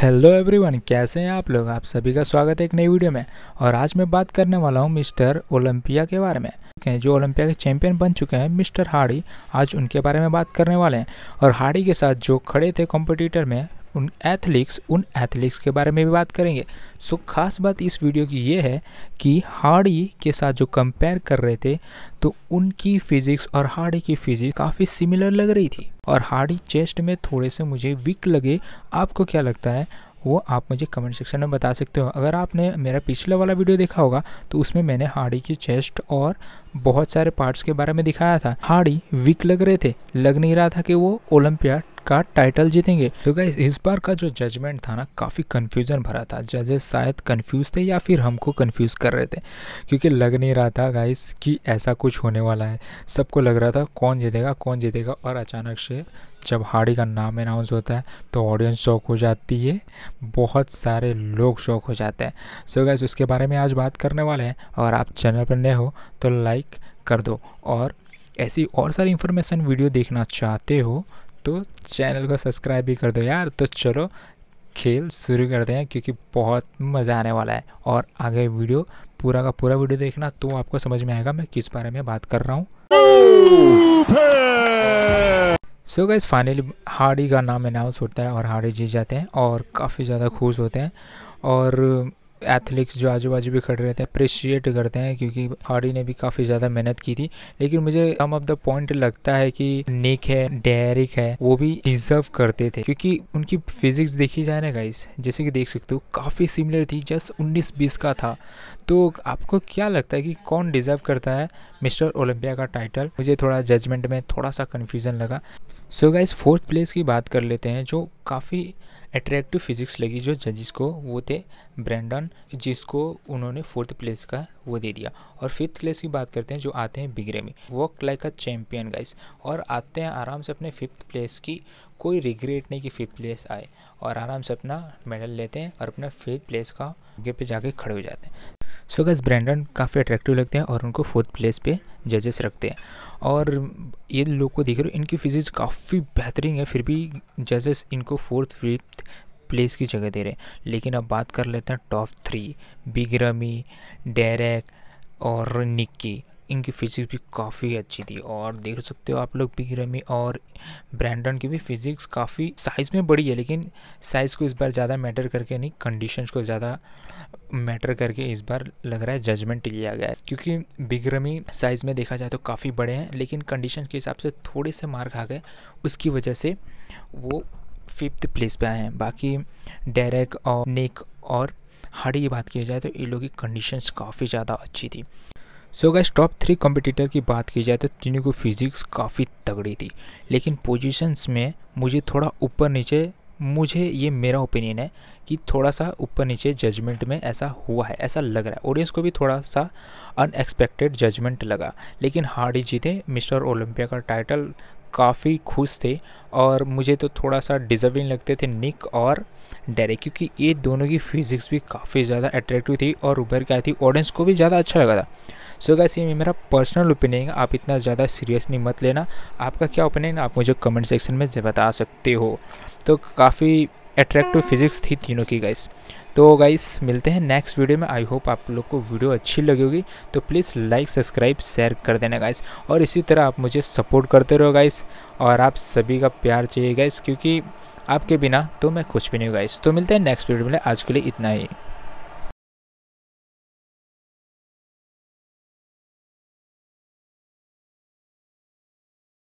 hello everyone कैसे हैं आप लोग आप सभी का स्वागत है एक नई वीडियो में और आज मैं बात करने वाला हूं मिस्टर ओलंपिया के बारे में जो ओलंपिया के चैंपियन बन चुके हैं मिस्टर हार्डी आज उनके बारे में बात करने वाले हैं और हार्डी के साथ जो खड़े थे कॉम्पिटिटर में उन एथलीट्स उन एथलीट्स के बारे में भी बात करेंगे सो so, ख़ास बात इस वीडियो की ये है कि हार्डी के साथ जो कंपेयर कर रहे थे तो उनकी फ़िज़िक्स और हार्डी की फ़िज़िक्स काफ़ी सिमिलर लग रही थी और हार्डी चेस्ट में थोड़े से मुझे वीक लगे आपको क्या लगता है वो आप मुझे कमेंट सेक्शन में बता सकते हो अगर आपने मेरा पिछला वाला वीडियो देखा होगा तो उसमें मैंने हाड़ी की चेस्ट और बहुत सारे पार्ट्स के बारे में दिखाया था हाड़ी वीक लग रहे थे लग नहीं रहा था कि वो ओलंपियाड का टाइटल जीतेंगे तो गाइस इस बार का जो जजमेंट था ना काफ़ी कन्फ्यूजन भरा था जजेस शायद कन्फ्यूज थे या फिर हमको कन्फ्यूज कर रहे थे क्योंकि लग नहीं रहा था गाइस कि ऐसा कुछ होने वाला है सबको लग रहा था कौन जीतेगा कौन जीतेगा और अचानक से जब हाड़ी का नाम अनाउंस होता है तो ऑडियंस शौक हो जाती है बहुत सारे लोग शौक हो जाते हैं सो गाइस उसके बारे में आज बात करने वाले हैं और आप चैनल पर नए हो तो लाइक कर दो और ऐसी और सारी इन्फॉर्मेशन वीडियो देखना चाहते हो तो चैनल को सब्सक्राइब भी कर दो यार तो चलो खेल शुरू करते हैं क्योंकि बहुत मज़ा आने वाला है और आगे वीडियो पूरा का पूरा वीडियो देखना तो आपको समझ में आएगा मैं किस बारे में बात कर रहा हूँ सो गाइज फाइनली हार्डी का नाम अनाउंस होता है और हार्डी जीत जाते हैं और काफ़ी ज़्यादा खुश होते हैं और एथलीट्स जो आजू बाजू भी खड़े रहते हैं अप्रिशिएट करते हैं क्योंकि हार्डी ने भी काफ़ी ज़्यादा मेहनत की थी लेकिन मुझे हम ऑफ द पॉइंट लगता है कि निक है डेरिक है वो भी डिजर्व करते थे क्योंकि उनकी फिजिक्स देखी जाए ना गाइस जैसे कि देख सकते हो काफ़ी सिमिलर थी जस्ट उन्नीस बीस का था तो आपको क्या लगता है कि कौन डिजर्व करता है मिस्टर ओलंपिया का टाइटल मुझे थोड़ा जजमेंट में थोड़ा सा कन्फ्यूज़न लगा सो गाइज फोर्थ प्लेस की बात कर लेते हैं जो काफ़ी अट्रैक्टिव फिजिक्स लगी जो जजिस को वो थे ब्रैंडन जिसको उन्होंने फोर्थ प्लेस का वो दे दिया और फिफ्थ प्लेस की बात करते हैं जो आते हैं बिगरे में work like a champion guys और आते हैं आराम से अपने फिफ्थ प्लेस की कोई रिग्रेट नहीं कि फिफ्थ प्लेस आए और आराम से अपना मेडल लेते हैं और अपना फिफ्थ प्लेस का आगे पे जाके खड़े हो जाते हैं सो गैस ब्रैंडन काफ़ी अट्रैक्टिव लगते हैं और उनको फोर्थ प्लेस पे जजेस रखते हैं और ये लोग को देख रहे हो इनकी फिजिक्स काफ़ी बेहतरीन है फिर भी जजेस इनको फोर्थ फिफ्थ प्लेस की जगह दे रहे हैं लेकिन अब बात कर लेते हैं top three big Ramy Derek और निक्की इनकी फ़िज़िक्स भी काफ़ी अच्छी थी और देख सकते हो आप लोग पिक रेमी और ब्रैंडन की भी फ़िज़िक्स काफ़ी साइज़ में बड़ी है लेकिन साइज़ को इस बार ज़्यादा मैटर करके नहीं कंडीशन को ज़्यादा मैटर करके इस बार लग रहा है जजमेंट लिया गया है क्योंकि बिग्रमी साइज़ में देखा जाए तो काफ़ी बड़े हैं लेकिन कंडीशन के हिसाब से थोड़े से मार खा गए उसकी वजह से वो फिफ्थ प्लेस पे आए हैं बाकी डेरेक और नेक और हार्डी की बात की जाए तो ये लोग की कंडीशंस काफ़ी ज़्यादा अच्छी थी सो अगर टॉप थ्री कॉम्पिटिटर की बात की जाए तो तीनों को फिज़िक्स काफ़ी तगड़ी थी लेकिन पोजीशंस में मुझे थोड़ा ऊपर नीचे मुझे ये मेरा ओपिनियन है कि थोड़ा सा ऊपर नीचे जजमेंट में ऐसा हुआ है ऐसा लग रहा है ऑडियंस को भी थोड़ा सा अनएक्सपेक्टेड जजमेंट लगा लेकिन हार्ड ही जीते मिस्टर ओलंपिया का टाइटल काफ़ी खुश थे और मुझे तो थोड़ा सा डिजर्विंग लगते थे निक और डेरेक क्योंकि ये दोनों की फिज़िक्स भी काफ़ी ज़्यादा अट्रैक्टिव थी और उभर के आई थी ऑडियंस को भी ज़्यादा अच्छा लगा था सो गैस गाइस ये मेरा पर्सनल ओपिनियन आप इतना ज़्यादा सीरियसली मत लेना आपका क्या ओपिनियन आप मुझे कमेंट सेक्शन में बता सकते हो तो काफ़ी अट्रैक्टिव फिजिक्स थी तीनों की गाइस तो गाइस मिलते हैं नेक्स्ट वीडियो में आई होप आप लोग को वीडियो अच्छी लगी होगी तो प्लीज़ लाइक सब्सक्राइब शेयर कर देना गाइस और इसी तरह आप मुझे सपोर्ट करते रहो गाइस और आप सभी का प्यार चाहिए गाइस क्योंकि आपके बिना तो मैं कुछ भी नहीं हूँ गाइस तो मिलते हैं नेक्स्ट वीडियो में आज के लिए इतना ही